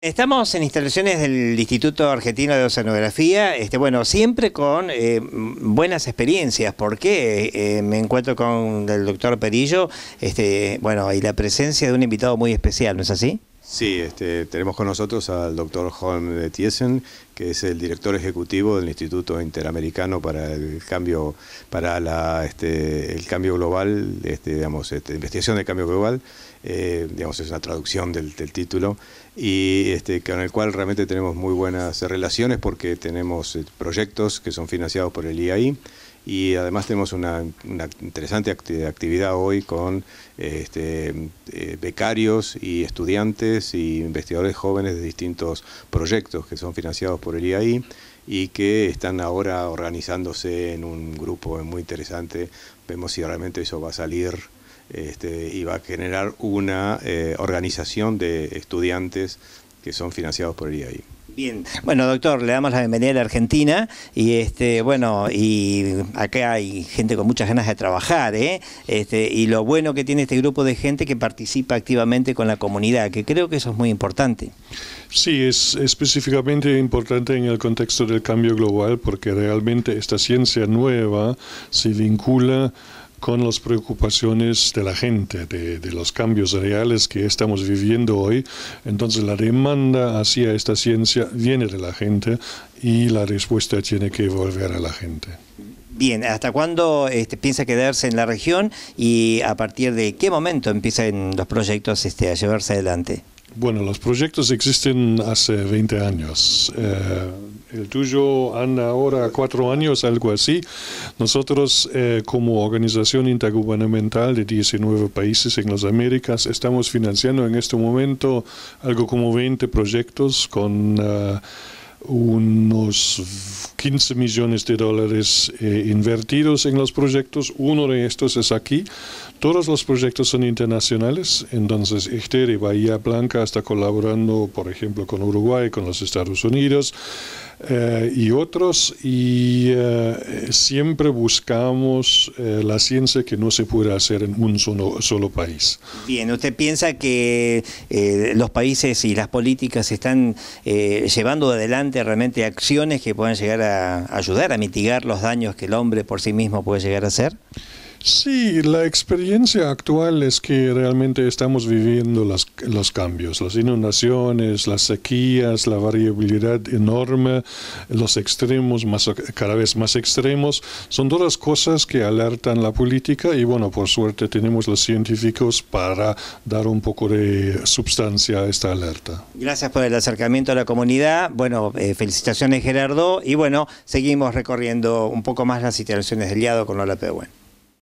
Estamos en instalaciones del Instituto Argentino de Oceanografía, este, bueno, siempre con eh, buenas experiencias, porque eh, eh, me encuentro con el doctor Perillo, este, bueno, y la presencia de un invitado muy especial, ¿no es así? Sí, este, tenemos con nosotros al doctor Holm de Thiesen, que es el director ejecutivo del Instituto Interamericano para el Cambio, para la, este, el cambio Global, este, digamos, este, investigación de cambio global, eh, es una traducción del, título, y con el cual realmente tenemos muy buenas relaciones porque tenemos eh, proyectos que son financiados por el IAI y además tenemos una, interesante actividad hoy con este, eh, becarios y estudiantes y investigadores jóvenes de distintos proyectos que son financiados por el IAI y que están ahora organizándose en un grupo muy interesante. Vemos si realmente eso va a salir este, y va a generar una eh, organización de estudiantes que son financiados por el IAI. Bien, bueno doctor, le damos la bienvenida a Argentina y este, bueno, y acá hay gente con muchas ganas de trabajar, ¿eh? Este, y lo bueno que tiene este grupo de gente que participa activamente con la comunidad, que creo que eso es muy importante. Sí, es específicamente importante en el contexto del cambio global porque realmente esta ciencia nueva se vincula con las preocupaciones de la gente, de, los cambios reales que estamos viviendo hoy. Entonces la demanda hacia esta ciencia viene de la gente y la respuesta tiene que volver a la gente. Bien, ¿hasta cuándo este, piensa quedarse en la región y a partir de qué momento empiezan los proyectos este, a llevarse adelante? Bueno, los proyectos existen hace 20 años. Eh, el tuyo anda ahora cuatro años, algo así. Nosotros, eh, como organización intergubernamental de 19 países en las Américas, estamos financiando en este momento algo como 20 proyectos con... Ah, unos 15 millones de dólares eh, invertidos en los proyectos. Uno de estos es aquí. Todos los proyectos son internacionales, entonces Echter y Bahía Blanca está colaborando, por ejemplo, con Uruguay, con los Estados Unidos. Eh, y otros, y eh, siempre buscamos eh, la ciencia que no se puede hacer en un solo, solo país. Bien, ¿usted piensa que los países y las políticas están llevando adelante realmente acciones que puedan llegar a ayudar a mitigar los daños que el hombre por sí mismo puede llegar a hacer? Sí, la experiencia actual es que realmente estamos viviendo los cambios, las inundaciones, las sequías, la variabilidad enorme, los extremos más, cada vez más extremos. Son todas cosas que alertan la política y bueno, por suerte tenemos los científicos para dar un poco de sustancia a esta alerta. Gracias por el acercamiento a la comunidad. Bueno, eh, felicitaciones Gerardo y bueno, seguimos recorriendo un poco más las situaciones del IADO con la Pehuen.